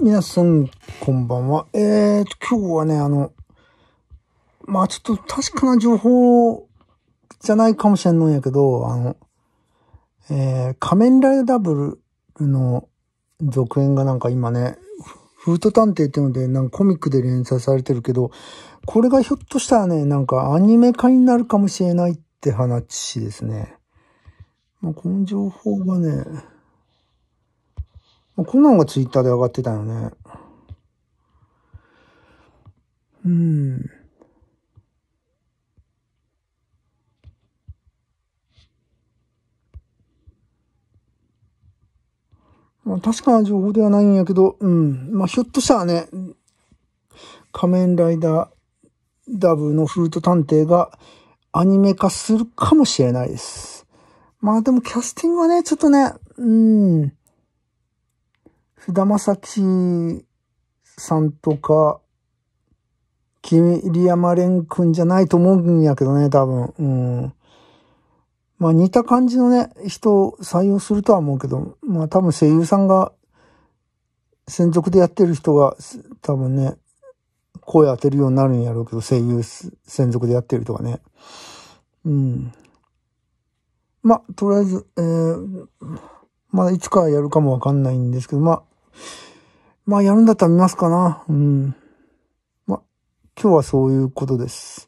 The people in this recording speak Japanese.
皆さん、こんばんは。えーと、今日はね、あの、まあちょっと確かな情報じゃないかもしれんのんやけど、あの、えー、仮面ライダーブルの続編がなんか今ね、フート探偵っていうので、なんかコミックで連載されてるけど、これがひょっとしたらね、なんかアニメ化になるかもしれないって話ですね。まあ、この情報がね、こんなのがツイッターで上がってたよね。うん。まあ、確かな情報ではないんやけど、うん。まあ、ひょっとしたらね、仮面ライダーダブのフルート探偵がアニメ化するかもしれないです。まあでもキャスティングはね、ちょっとね、うん。菅田さき。さんとか、桐山蓮くんじゃないと思うんやけどね、多分。うん。まあ似た感じのね、人を採用するとは思うけど、まあ多分声優さんが、専属でやってる人が、多分ね、声当てるようになるんやろうけど、声優専属でやってる人がね。うん。まあ、とりあえず、えー、まだいつかやるかもわかんないんですけど、まあ、まあやるんだったら見ますかな。うん。まあ、今日はそういうことです。